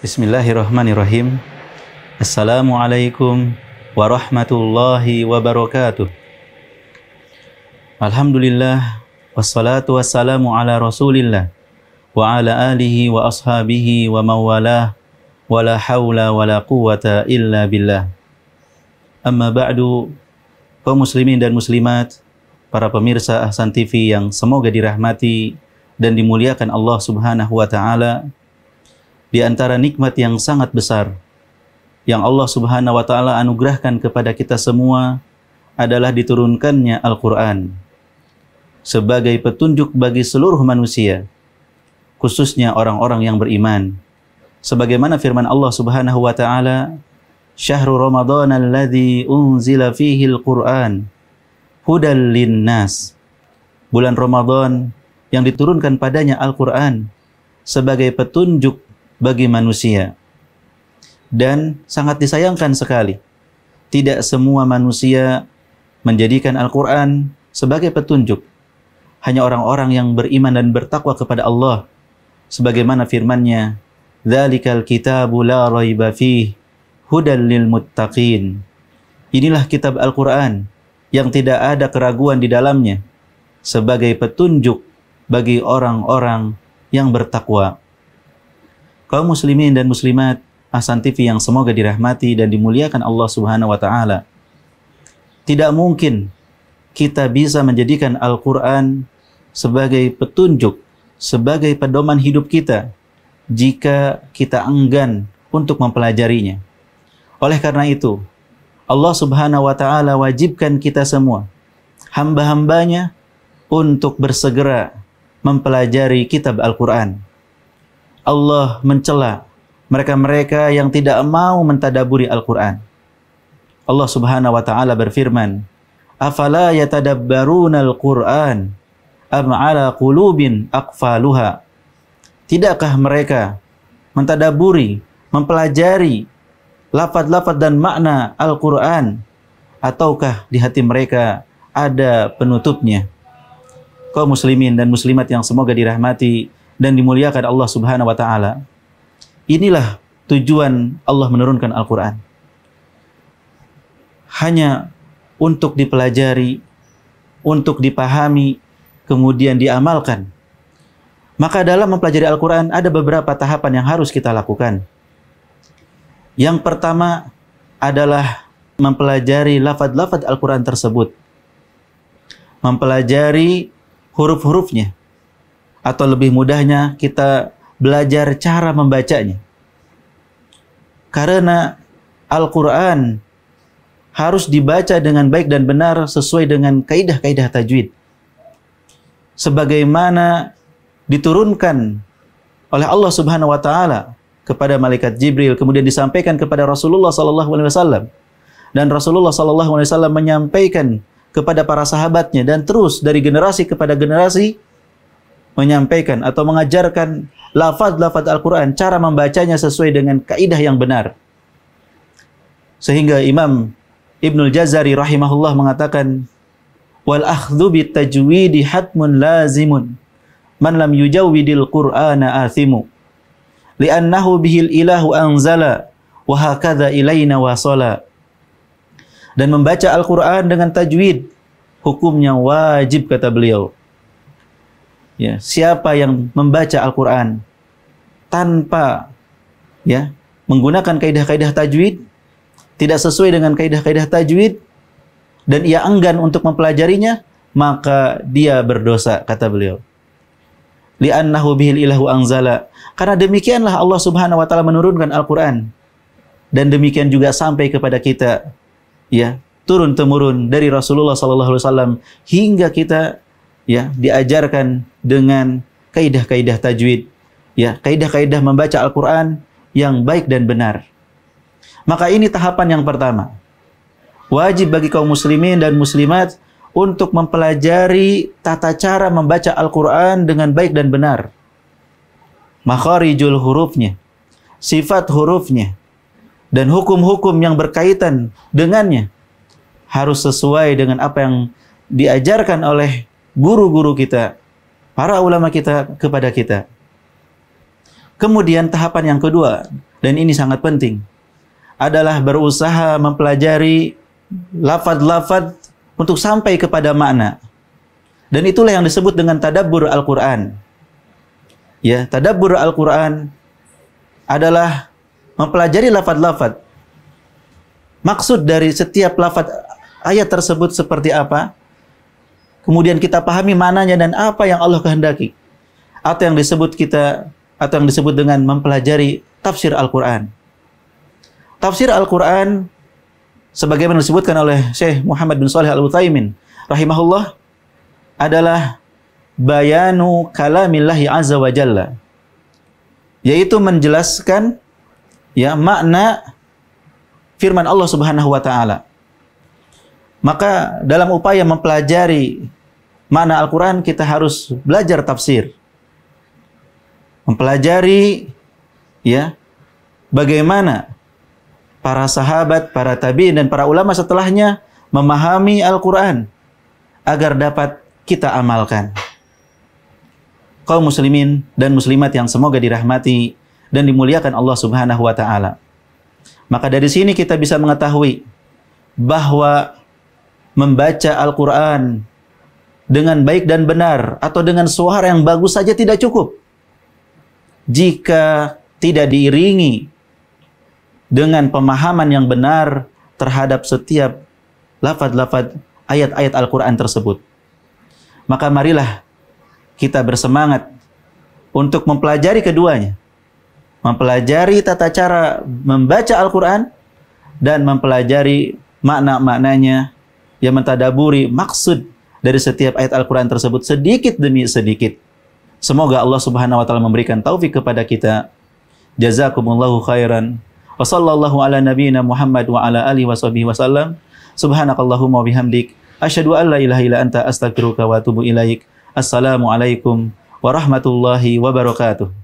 Bismillahirrahmanirrahim. Assalamualaikum warahmatullahi wabarakatuh. Alhamdulillah wassalatu wassalamu ala Rasulillah wa ala alihi wa ashabihi wa mawalah wa la haula wa la quwata illa billah. Amma ba'du kaum muslimin dan muslimat, para pemirsa Ahsan TV yang semoga dirahmati dan dimuliakan Allah Subhanahu wa taala di antara nikmat yang sangat besar yang Allah Subhanahu wa taala anugerahkan kepada kita semua adalah diturunkannya Al-Qur'an sebagai petunjuk bagi seluruh manusia khususnya orang-orang yang beriman sebagaimana firman Allah Subhanahu wa taala Syahrul Ramadan alladzi unzila fihi al-Qur'an hudal linnas bulan Ramadan yang diturunkan padanya Al-Qur'an sebagai petunjuk bagi manusia. Dan sangat disayangkan sekali, tidak semua manusia menjadikan Al-Quran sebagai petunjuk. Hanya orang-orang yang beriman dan bertakwa kepada Allah. Sebagaimana firmannya, ذَلِكَ الْكِتَابُ لَا رَيْبَ فِيهِ هُدًى لِلْمُتَّقِينَ Inilah kitab Al-Quran yang tidak ada keraguan di dalamnya sebagai petunjuk bagi orang-orang yang bertakwa kaum muslimin dan muslimat Ahsan TV yang semoga dirahmati dan dimuliakan Allah Subhanahu wa taala. Tidak mungkin kita bisa menjadikan Al-Qur'an sebagai petunjuk, sebagai pedoman hidup kita jika kita enggan untuk mempelajarinya. Oleh karena itu, Allah Subhanahu wa taala wajibkan kita semua hamba-hambanya untuk bersegera mempelajari kitab Al-Qur'an Allah mencela mereka-mereka yang tidak mau mentadaburi Al-Qur'an. Allah Subhanahu wa taala berfirman, "Afala yatadabbaruna al-Qur'an am 'ala qulubin aqfaluha?" Tidakkah mereka mentadaburi, mempelajari lafaz-lafaz dan makna Al-Qur'an ataukah di hati mereka ada penutupnya? Kau muslimin dan muslimat yang semoga dirahmati dan dimuliakan Allah Subhanahu wa taala. Inilah tujuan Allah menurunkan Al-Qur'an. Hanya untuk dipelajari, untuk dipahami, kemudian diamalkan. Maka dalam mempelajari Al-Qur'an ada beberapa tahapan yang harus kita lakukan. Yang pertama adalah mempelajari lafaz-lafaz Al-Quran tersebut. Mempelajari huruf-hurufnya atau lebih mudahnya kita belajar cara membacanya. Karena Al-Quran harus dibaca dengan baik dan benar sesuai dengan kaidah-kaidah tajwid. Sebagaimana diturunkan oleh Allah Subhanahu wa taala kepada malaikat Jibril kemudian disampaikan kepada Rasulullah sallallahu alaihi wasallam dan Rasulullah sallallahu alaihi wasallam menyampaikan kepada para sahabatnya dan terus dari generasi kepada generasi menyampaikan atau mengajarkan lafaz-lafaz Al-Quran, cara membacanya sesuai dengan kaidah yang benar. Sehingga Imam Ibnul Jazari rahimahullah mengatakan, wal akhdhu bit tajwidi hatmun lazimun man lam yujawwidil qur'ana athimu li'annahu bihil ilahu anzala wa hakadha ilaina wasala dan membaca Al-Qur'an dengan tajwid hukumnya wajib kata beliau ya siapa yang membaca Al-Qur'an tanpa ya menggunakan kaidah-kaidah tajwid tidak sesuai dengan kaidah-kaidah tajwid dan ia enggan untuk mempelajarinya maka dia berdosa kata beliau li'annahu bihil ilahu anzala karena demikianlah Allah Subhanahu wa taala menurunkan Al-Qur'an dan demikian juga sampai kepada kita ya turun temurun dari Rasulullah saw hingga kita ya diajarkan dengan kaidah-kaidah tajwid ya kaidah-kaidah membaca Al-Qur'an yang baik dan benar maka ini tahapan yang pertama wajib bagi kaum muslimin dan muslimat untuk mempelajari tata cara membaca Al-Qur'an dengan baik dan benar makharijul hurufnya sifat hurufnya dan hukum-hukum yang berkaitan dengannya harus sesuai dengan apa yang diajarkan oleh guru-guru kita, para ulama kita kepada kita. Kemudian tahapan yang kedua, dan ini sangat penting, adalah berusaha mempelajari lafad-lafad untuk sampai kepada makna. Dan itulah yang disebut dengan tadabbur Al-Quran. Ya, tadabbur Al-Quran adalah mempelajari lafad-lafad. Maksud dari setiap lafad ayat tersebut seperti apa? Kemudian kita pahami mananya dan apa yang Allah kehendaki. Atau yang disebut kita atau yang disebut dengan mempelajari tafsir Al-Qur'an. Tafsir Al-Qur'an sebagaimana disebutkan oleh Syekh Muhammad bin Shalih Al-Utsaimin rahimahullah adalah bayanu kalamillahi azza wa jalla yaitu menjelaskan ya makna firman Allah Subhanahu wa taala maka dalam upaya mempelajari mana Al-Quran kita harus belajar tafsir. Mempelajari ya bagaimana para sahabat, para tabi'in dan para ulama setelahnya memahami Al-Quran agar dapat kita amalkan. Kau muslimin dan muslimat yang semoga dirahmati dan dimuliakan Allah Subhanahu wa taala. Maka dari sini kita bisa mengetahui bahwa membaca Al-Quran dengan baik dan benar atau dengan suara yang bagus saja tidak cukup. Jika tidak diiringi dengan pemahaman yang benar terhadap setiap lafad-lafad ayat-ayat Al-Quran tersebut. Maka marilah kita bersemangat untuk mempelajari keduanya. Mempelajari tata cara membaca Al-Quran dan mempelajari makna-maknanya yang mentadaburi maksud dari setiap ayat Al-Quran tersebut sedikit demi sedikit. Semoga Allah Subhanahu wa taala memberikan taufik kepada kita. Jazakumullahu khairan. Wa sallallahu ala Muhammad wa ala alihi wa sahbihi Subhanakallahumma wa bihamdik an la ilaha anta wa atubu ilaik. Assalamualaikum warahmatullahi wabarakatuh.